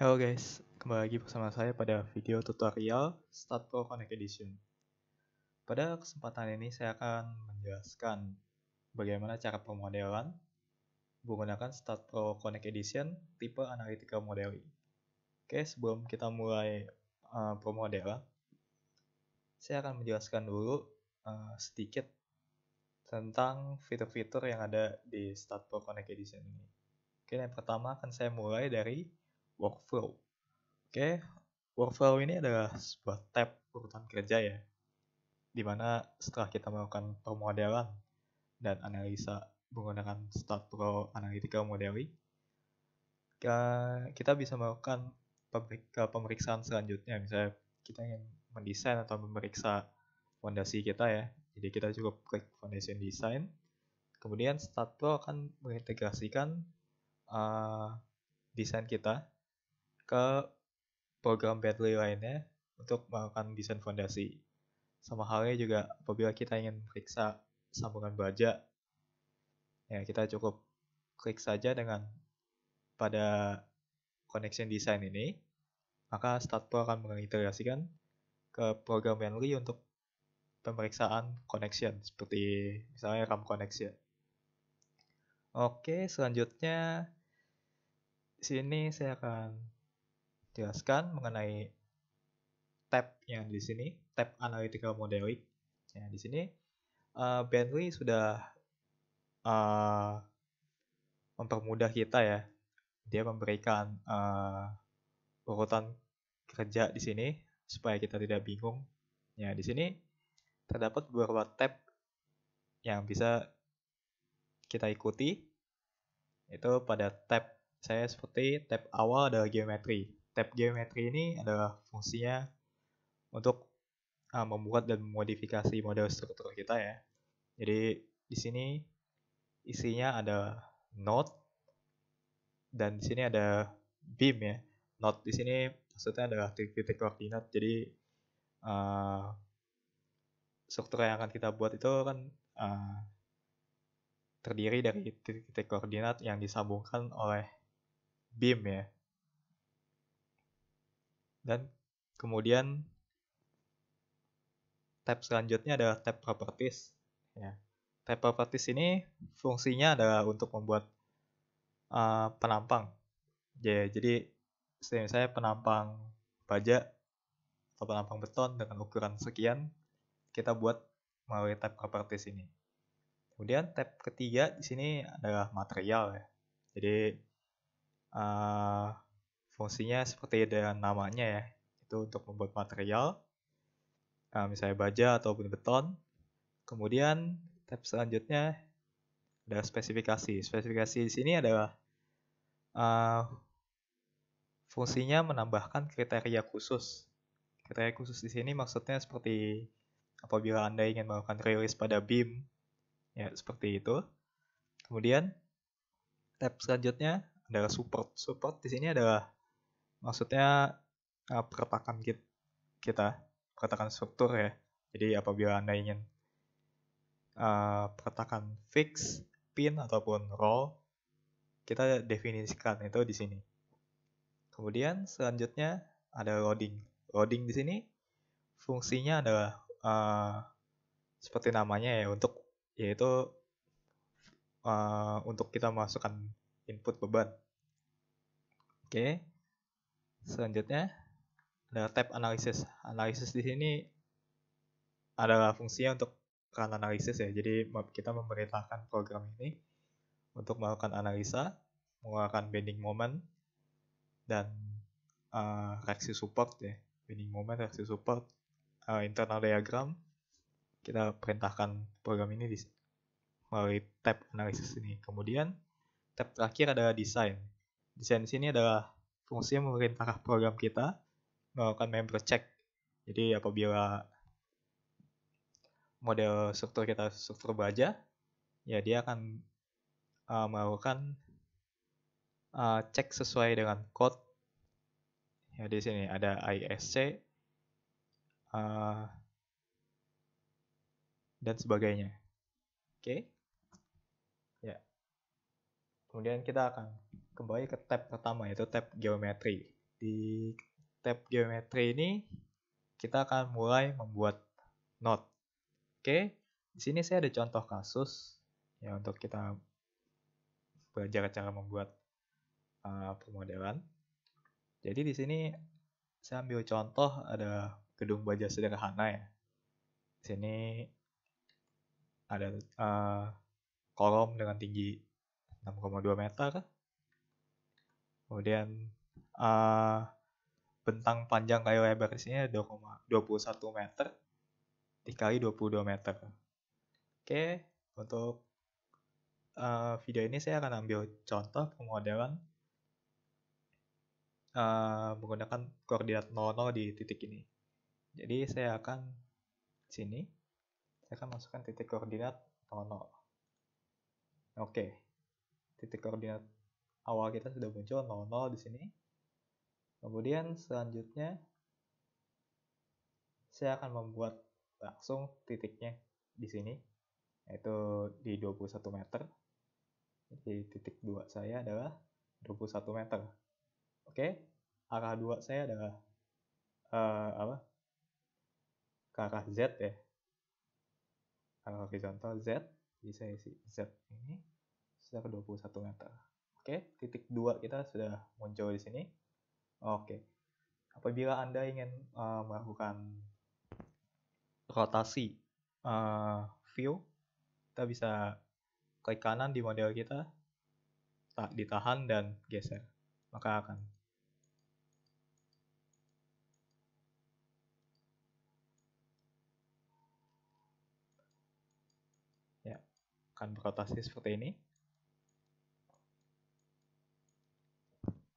Halo guys, kembali lagi bersama saya pada video tutorial Start Pro Connect Edition. Pada kesempatan ini saya akan menjelaskan bagaimana cara pemodelan menggunakan Start Pro Connect Edition tipe Analytical Modeling. Oke, sebelum kita mulai uh, eh, pemodelan, saya akan menjelaskan dulu uh, sedikit tentang fitur-fitur yang ada di Start Pro Connect Edition ini. Oke, yang pertama akan saya mulai dari workflow. Oke, workflow ini adalah sebuah tab urutan kerja ya, dimana setelah kita melakukan permodelan dan analisa menggunakan Start Pro Analytical Modeling, kita bisa melakukan pemeriksaan selanjutnya, misalnya kita ingin mendesain atau memeriksa fondasi kita ya. Jadi kita cukup klik foundation design. Kemudian Start Pro akan mengintegrasikan uh, desain kita ke program Bentley lainnya untuk melakukan desain fondasi. Sama halnya juga apabila kita ingin periksa sambungan baja, ya kita cukup klik saja dengan pada connection design ini, maka Statpro akan mengintegrasikan ke program Bentley untuk pemeriksaan connection seperti misalnya RAM connection. Oke, selanjutnya sini saya akan jelaskan mengenai tab yang di sini, tab analytical modeling. Ya, di sini uh, Bentley sudah uh, mempermudah kita ya. Dia memberikan uh, urutan kerja di sini supaya kita tidak bingung. Ya, di sini terdapat beberapa tab yang bisa kita ikuti. Itu pada tab saya seperti tab awal adalah geometri tab geometri ini adalah fungsinya untuk uh, membuat dan memodifikasi model struktur kita ya. Jadi di sini isinya ada node dan di sini ada beam ya. Node di sini maksudnya adalah titik-titik koordinat. Jadi uh, struktur yang akan kita buat itu kan uh, terdiri dari titik-titik koordinat yang disambungkan oleh beam ya dan kemudian tab selanjutnya adalah tab properties ya tab properties ini fungsinya adalah untuk membuat uh, penampang ya jadi saya penampang baja atau penampang beton dengan ukuran sekian kita buat melalui tab properties ini kemudian tab ketiga di sini adalah material ya jadi uh, Fungsinya seperti ada namanya ya, itu untuk membuat material, uh, misalnya baja ataupun beton. Kemudian tab selanjutnya ada spesifikasi. Spesifikasi di sini adalah uh, fungsinya menambahkan kriteria khusus. Kriteria khusus di sini maksudnya seperti apabila Anda ingin melakukan rilis pada BIM, ya seperti itu. Kemudian tab selanjutnya adalah support. Support di sini adalah maksudnya uh, peretakan kita peretakan struktur ya jadi apabila anda ingin uh, peretakan fix pin ataupun roll kita definisikan itu di sini kemudian selanjutnya ada loading loading di sini fungsinya adalah uh, seperti namanya ya untuk yaitu uh, untuk kita masukkan input beban oke okay. Selanjutnya ada tab analisis. Analisis di sini adalah fungsinya untuk melakukan analisis ya. Jadi kita memerintahkan program ini untuk melakukan analisa, menggunakan bending moment dan uh, reaksi support ya. Bending moment, reaksi support, uh, internal diagram. Kita perintahkan program ini di, melalui tab analisis ini. Kemudian tab terakhir adalah desain. Desain di sini adalah fungsinya memerintah program kita melakukan member check. Jadi apabila model struktur kita struktur baja, ya dia akan uh, melakukan uh, cek sesuai dengan code. Ya di sini ada ISC uh, dan sebagainya. Oke. Okay. Ya. Kemudian kita akan kembali ke tab pertama yaitu tab geometri. Di tab geometri ini kita akan mulai membuat node Oke, di sini saya ada contoh kasus ya untuk kita belajar cara membuat uh, pemodelan. Jadi di sini saya ambil contoh ada gedung baja sederhana ya. Di sini ada uh, kolom dengan tinggi 6,2 meter Kemudian uh, bentang panjang kali lebar di 2,21 meter dikali 22 meter. Oke, untuk uh, video ini saya akan ambil contoh pemodelan uh, menggunakan koordinat 00 di titik ini. Jadi saya akan sini, saya akan masukkan titik koordinat 00. Oke, titik koordinat awal kita sudah muncul 00 di sini. Kemudian selanjutnya saya akan membuat langsung titiknya di sini yaitu di 21 meter. Jadi titik 2 saya adalah 21 meter. Oke, arah 2 saya adalah uh, apa? ke arah Z ya. Arah horizontal Z, jadi saya isi Z ini sekitar 21 meter. Oke, titik dua kita sudah muncul di sini. Oke. Apabila Anda ingin uh, melakukan rotasi uh, view, kita bisa klik kanan di model kita, tak ditahan dan geser. Maka akan ya akan berotasi seperti ini.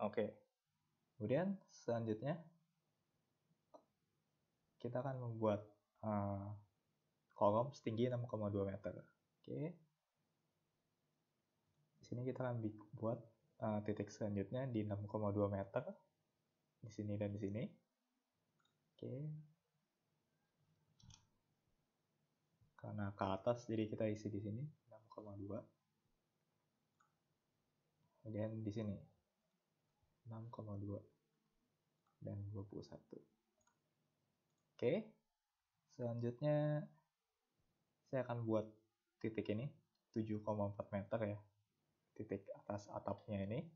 Oke. Kemudian selanjutnya kita akan membuat uh, kolom setinggi 6,2 meter. Oke. Di sini kita akan buat uh, titik selanjutnya di 6,2 meter. Di sini dan di sini. Oke. Karena ke atas jadi kita isi di sini 6,2. Kemudian di sini 6,2 dan 21. Oke, selanjutnya saya akan buat titik ini 7,4 meter ya, titik atas atapnya ini.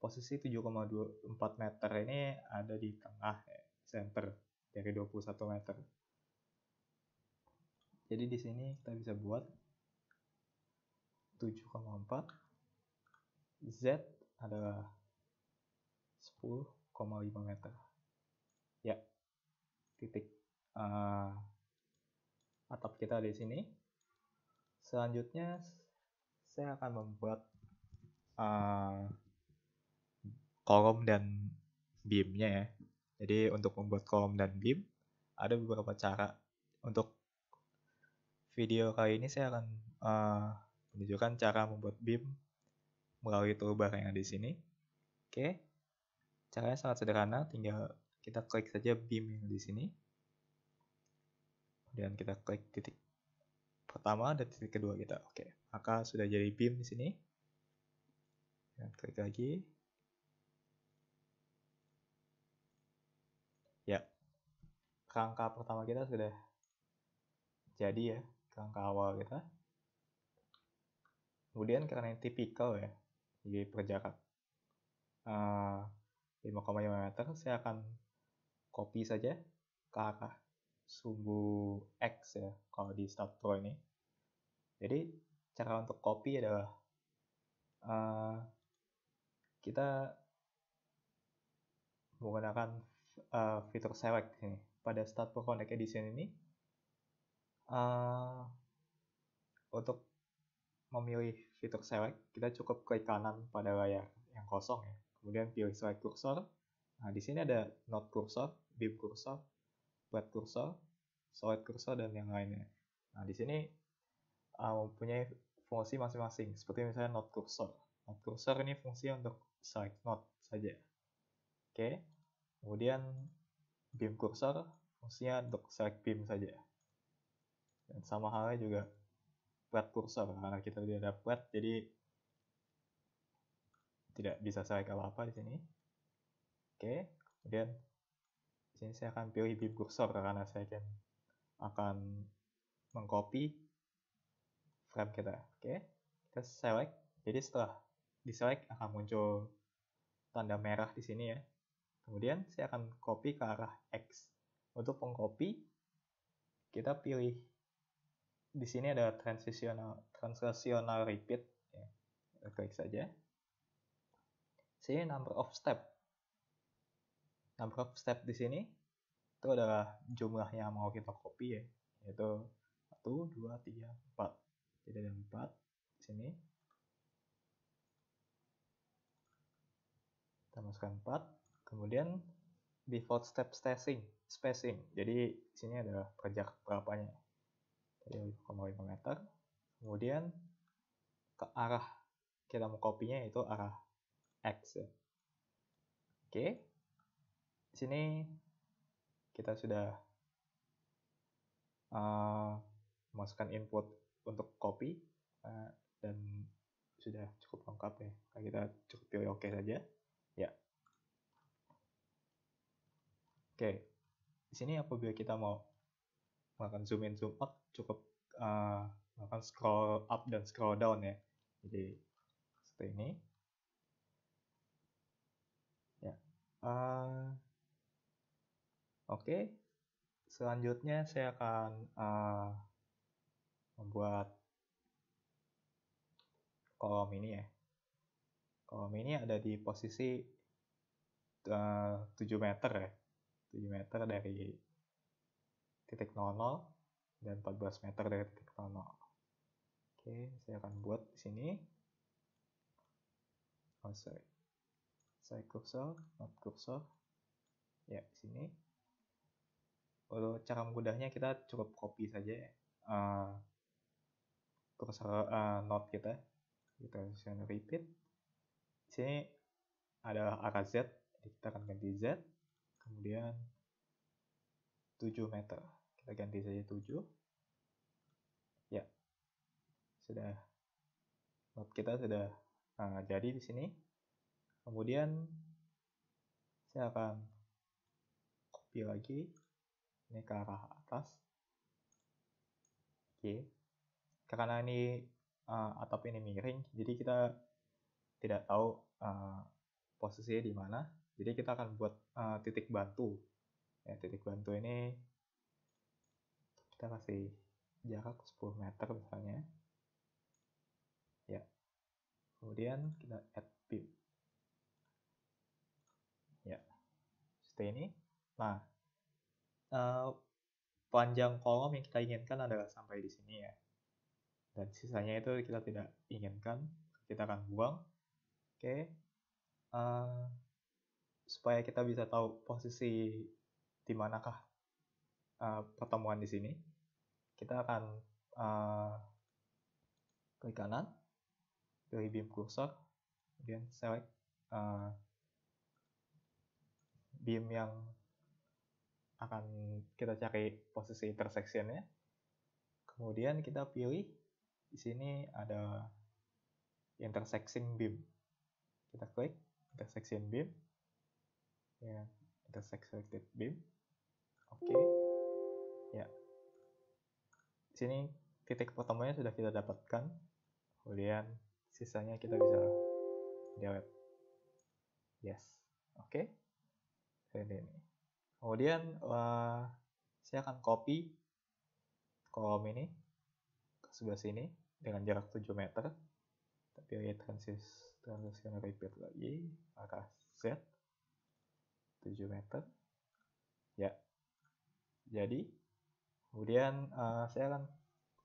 Posisi 7,24 meter ini ada di tengah ya, center dari 21 meter. Jadi di sini kita bisa buat 7,4 Z adalah 10,5 meter. Ya, titik. Uh, atap kita di sini. Selanjutnya, saya akan membuat uh, kolom dan beamnya ya. Jadi untuk membuat kolom dan beam, ada beberapa cara. Untuk video kali ini saya akan uh, menunjukkan cara membuat beam melalui toolbar yang ada di sini. Oke, okay. Caranya sangat sederhana, tinggal kita klik saja beam yang di sini. Kemudian kita klik titik pertama dan titik kedua kita. Oke, maka sudah jadi beam di sini. Dan klik lagi. Ya, kerangka pertama kita sudah jadi ya, kerangka awal kita. Kemudian karena yang tipikal ya, di perjakat Uh, eh, 5,5 meter, saya akan copy saja ke arah sumbu X ya, kalau di Start Pro ini. Jadi, cara untuk copy adalah uh, kita menggunakan uh, fitur select ini. Pada Start Pro Connect Edition ini, uh, untuk memilih fitur select, kita cukup klik kanan pada layar yang kosong ya kemudian pilih slide cursor, Nah, di sini ada not cursor, beam cursor, flat cursor, solid cursor dan yang lainnya. Nah, di sini uh, mempunyai fungsi masing-masing, seperti misalnya not cursor, not cursor ini fungsi untuk slide node saja. Oke, okay. kemudian beam cursor, fungsinya untuk select beam saja. Dan sama halnya juga flat cursor, karena kita tidak ada flat, jadi tidak bisa select apa-apa di sini. Oke, kemudian di sini saya akan pilih bib kursor karena saya akan akan mengcopy frame kita. Oke, kita select. Jadi setelah di select akan muncul tanda merah di sini ya. Kemudian saya akan copy ke arah X. Untuk pengcopy, kita pilih di sini ada transitional transitional repeat. Ya. Klik saja sini number of step. Number of step di sini itu adalah jumlah yang mau kita copy ya, yaitu 1, 2, 3, 4. Jadi ada 4 di sini. Kita masukkan 4, kemudian default step spacing, spacing. Jadi di sini adalah perjak berapanya. Jadi 0,5 meter. Kemudian ke arah kita mau kopinya itu arah X. Ya. Oke. Di sini kita sudah uh, eh, masukkan input untuk copy uh, dan sudah cukup lengkap ya. Nah, kita cukup pilih oke okay saja. Ya. Oke. Di sini apabila kita mau melakukan zoom in zoom out cukup uh, melakukan scroll up dan scroll down ya. Jadi seperti ini. Eh, oke, okay. selanjutnya saya akan uh, membuat kolom ini ya. Kolom ini ada di posisi eh, uh, 7 meter ya. 7 meter dari titik 00 dan 14 meter dari titik 00. Oke, okay, saya akan buat di sini. Oh, sorry side cursor, not cursor. Ya, sini. Kalau cara mudahnya kita cukup copy saja uh, ya. eh, cursor uh, eh, not kita. Kita sini repeat. Sini ada arah Z, kita akan ganti Z. Kemudian 7 meter. Kita ganti saja 7. Ya. Sudah. Not kita sudah uh, jadi di sini kemudian saya akan copy lagi ini ke arah atas oke karena ini uh, atap ini miring jadi kita tidak tahu uh, posisinya di mana jadi kita akan buat uh, titik bantu ya titik bantu ini kita kasih jarak 10 meter misalnya ya kemudian kita add beam T ini. Nah, uh, panjang kolom yang kita inginkan adalah sampai di sini ya. Dan sisanya itu kita tidak inginkan, kita akan buang. Oke, okay. uh, eh, supaya kita bisa tahu posisi di manakah uh, pertemuan di sini, kita akan uh, klik kanan, pilih beam cursor, kemudian select uh, beam yang akan kita cari posisi intersectionnya. Kemudian kita pilih di sini ada intersection beam. Kita klik intersection beam. Ya, intersection beam. Oke. Okay. Ya. Di sini titik pertamanya sudah kita dapatkan. Kemudian sisanya kita bisa delete. Yes. Oke. Okay. Kemudian uh, saya akan copy kolom ini ke sebelah sini dengan jarak 7 meter. Tapi pilih transis, transition repeat lagi, maka Z, 7 meter. Ya, jadi kemudian uh, saya akan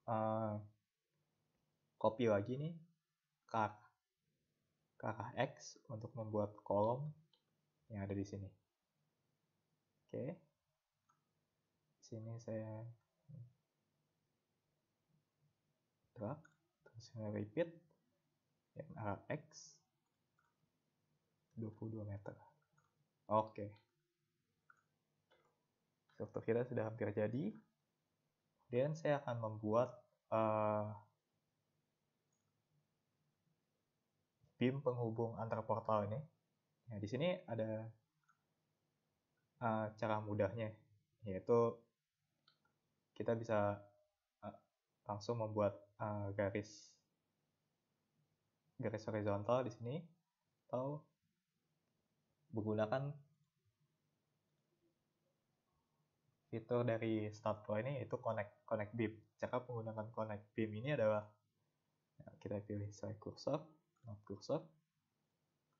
uh, copy lagi nih ke arah, X untuk membuat kolom yang ada di sini oke sini saya drag terus saya repeat dan arah x 22 meter oke struktur kita sudah hampir jadi kemudian saya akan membuat uh, beam penghubung antar portal ini. Nah, di sini ada uh, cara mudahnya yaitu kita bisa uh, langsung membuat uh, garis garis horizontal di sini atau menggunakan fitur dari start point ini yaitu connect connect beam. Cara menggunakan connect beam ini adalah ya, kita pilih select cursor, not cursor.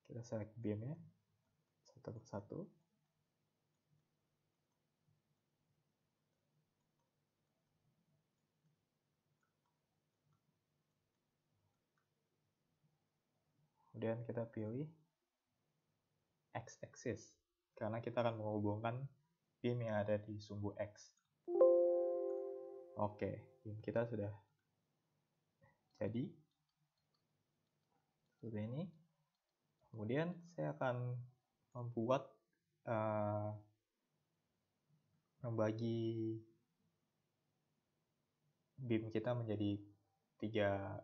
Kita select beamnya satu persatu. kemudian kita pilih x-axis karena kita akan menghubungkan beam yang ada di sumbu x oke beam kita sudah jadi seperti ini kemudian saya akan membuat uh, membagi beam kita menjadi tiga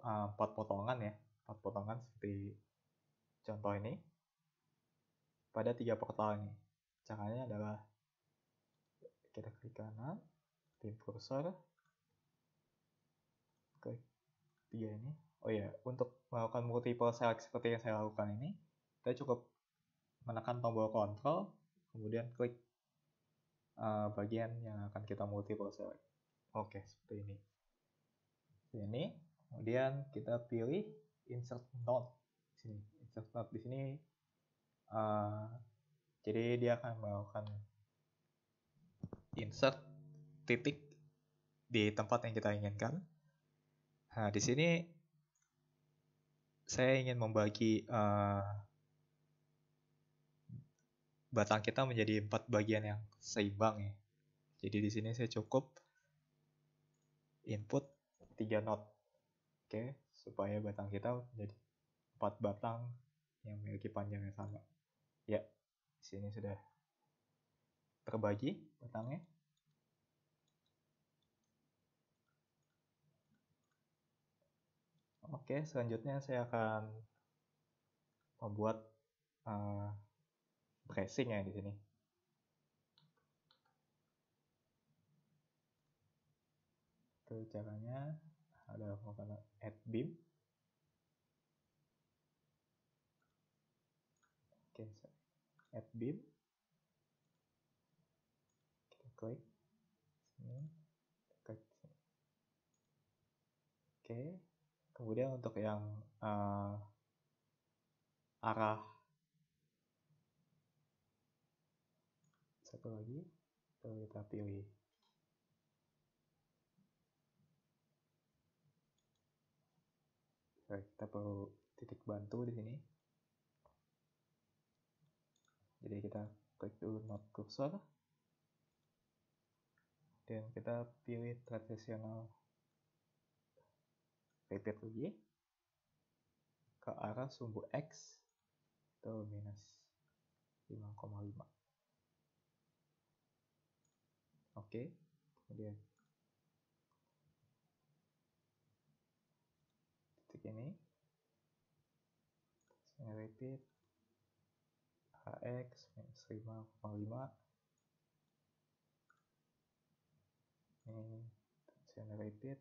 Ah, pot potongan ya, pot potongan seperti contoh ini pada tiga portal ini. Caranya adalah kita klik kanan, tim cursor, klik tiga ini. Oh ya, untuk melakukan multiple select seperti yang saya lakukan ini, kita cukup menekan tombol control, kemudian klik uh, bagian yang akan kita multiple select. Oke, seperti ini. ini, Kemudian kita pilih insert node di sini. Insert node di sini uh, jadi dia akan melakukan insert titik di tempat yang kita inginkan. Nah, di sini saya ingin membagi uh, batang kita menjadi empat bagian yang seimbang ya. Jadi di sini saya cukup input 3 node. Oke, supaya batang kita jadi empat batang yang memiliki panjang yang sama. Ya, di sini sudah terbagi batangnya. Oke, selanjutnya saya akan membuat uh, eh, bracing ya di sini. caranya ada kalau kata add beam oke okay, add beam kita klik sini oke okay. kemudian untuk yang uh, arah satu lagi kita pilih Oke, eh, kita perlu titik bantu di sini. Jadi kita klik dulu not cursor. Dan kita pilih tradisional repeat lagi ke arah sumbu X atau minus 5,5 oke kemudian titik ini repeat hx minus 5,5 ini generated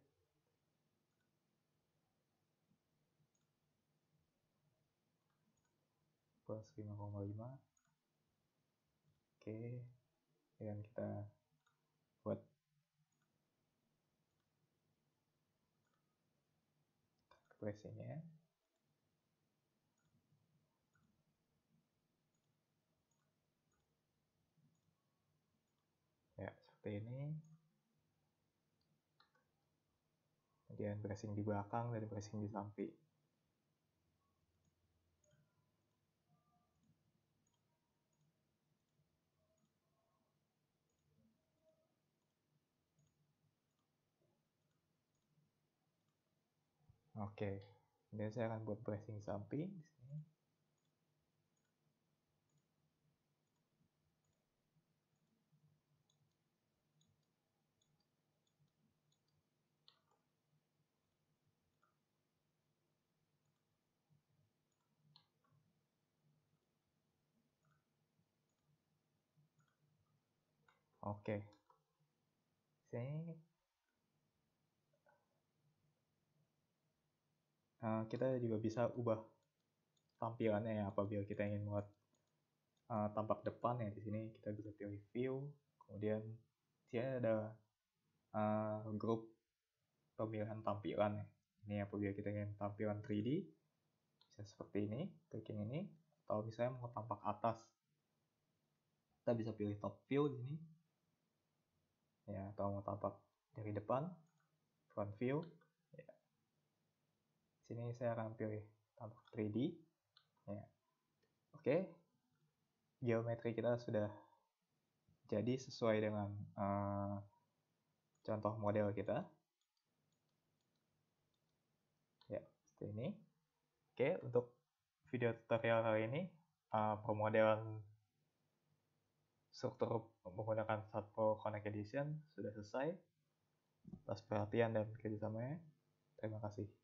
plus 5,5 oke dan kita wc Ya, seperti ini. Kemudian bracing di belakang dan bracing di samping. Oke. ini saya akan buat pressing samping Oke. Okay. Saya Eh, kita juga bisa ubah tampilannya ya apabila kita ingin buat uh, tampak depan ya di sini kita bisa pilih view kemudian dia ada uh, grup pemilihan tampilan ya ini apabila kita ingin tampilan 3D bisa seperti ini tekan ini atau misalnya mau tampak atas kita bisa pilih top view di sini ya atau mau tampak dari depan front view sini saya akan pilih tampak 3D. Ya. Oke, geometri kita sudah jadi sesuai dengan uh, contoh model kita. Ya, seperti ini. Oke, untuk video tutorial kali ini, uh, eh, pemodelan struktur menggunakan Satpo Connect Edition sudah selesai. Atas perhatian dan kerjasamanya, terima kasih.